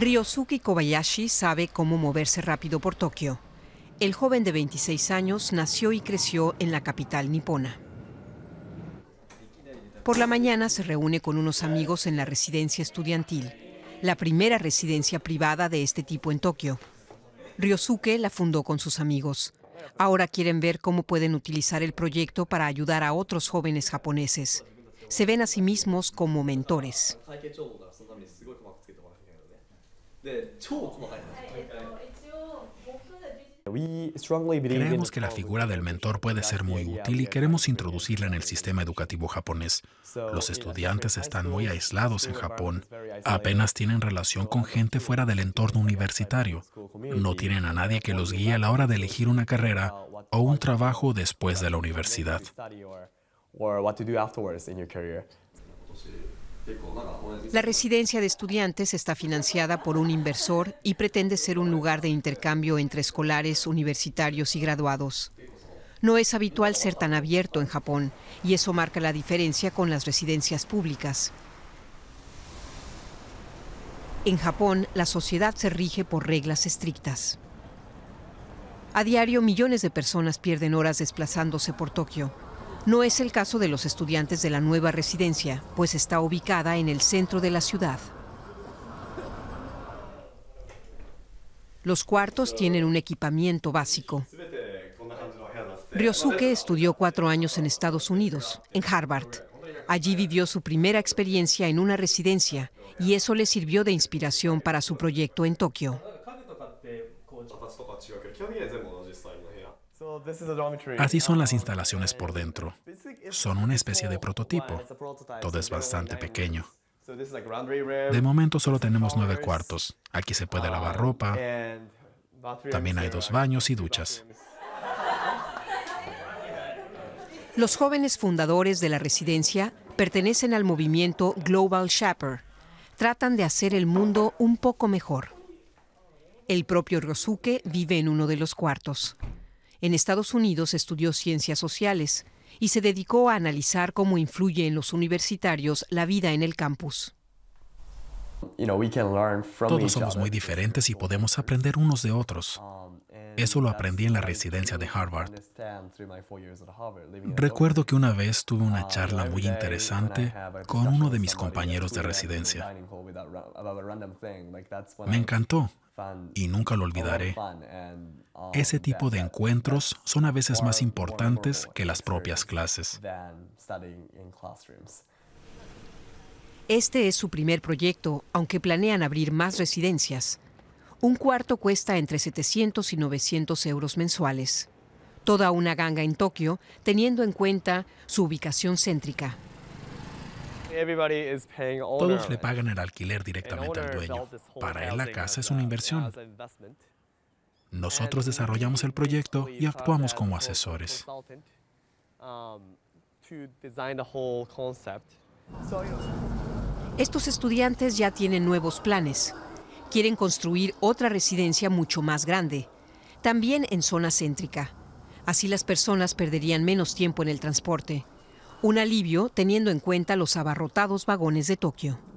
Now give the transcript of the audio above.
Ryosuke Kobayashi sabe cómo moverse rápido por Tokio. El joven de 26 años nació y creció en la capital nipona. Por la mañana se reúne con unos amigos en la residencia estudiantil, la primera residencia privada de este tipo en Tokio. Ryosuke la fundó con sus amigos. Ahora quieren ver cómo pueden utilizar el proyecto para ayudar a otros jóvenes japoneses. Se ven a sí mismos como mentores. Creemos que la figura del mentor puede ser muy útil y queremos introducirla en el sistema educativo japonés. Los estudiantes están muy aislados en Japón, apenas tienen relación con gente fuera del entorno universitario, no tienen a nadie que los guíe a la hora de elegir una carrera o un trabajo después de la universidad. La residencia de estudiantes está financiada por un inversor y pretende ser un lugar de intercambio entre escolares, universitarios y graduados. No es habitual ser tan abierto en Japón y eso marca la diferencia con las residencias públicas. En Japón, la sociedad se rige por reglas estrictas. A diario, millones de personas pierden horas desplazándose por Tokio. No es el caso de los estudiantes de la nueva residencia, pues está ubicada en el centro de la ciudad. Los cuartos tienen un equipamiento básico. Ryosuke estudió cuatro años en Estados Unidos, en Harvard. Allí vivió su primera experiencia en una residencia y eso le sirvió de inspiración para su proyecto en Tokio. Así son las instalaciones por dentro. Son una especie de prototipo. Todo es bastante pequeño. De momento solo tenemos nueve cuartos. Aquí se puede lavar ropa. También hay dos baños y duchas. Los jóvenes fundadores de la residencia pertenecen al movimiento Global Shaper, Tratan de hacer el mundo un poco mejor. El propio Rosuke vive en uno de los cuartos. En Estados Unidos estudió ciencias sociales y se dedicó a analizar cómo influye en los universitarios la vida en el campus. Todos somos muy diferentes y podemos aprender unos de otros. Eso lo aprendí en la residencia de Harvard. Recuerdo que una vez tuve una charla muy interesante con uno de mis compañeros de residencia. Me encantó y nunca lo olvidaré. Um, Ese tipo de encuentros son a veces más importantes que las propias clases. Este es su primer proyecto, aunque planean abrir más residencias. Un cuarto cuesta entre 700 y 900 euros mensuales. Toda una ganga en Tokio, teniendo en cuenta su ubicación céntrica. Todos le pagan el alquiler directamente al dueño. Para él la casa es una inversión. Nosotros desarrollamos el proyecto y actuamos como asesores. Um, Estos estudiantes ya tienen nuevos planes. Quieren construir otra residencia mucho más grande, también en zona céntrica. Así las personas perderían menos tiempo en el transporte. Un alivio teniendo en cuenta los abarrotados vagones de Tokio.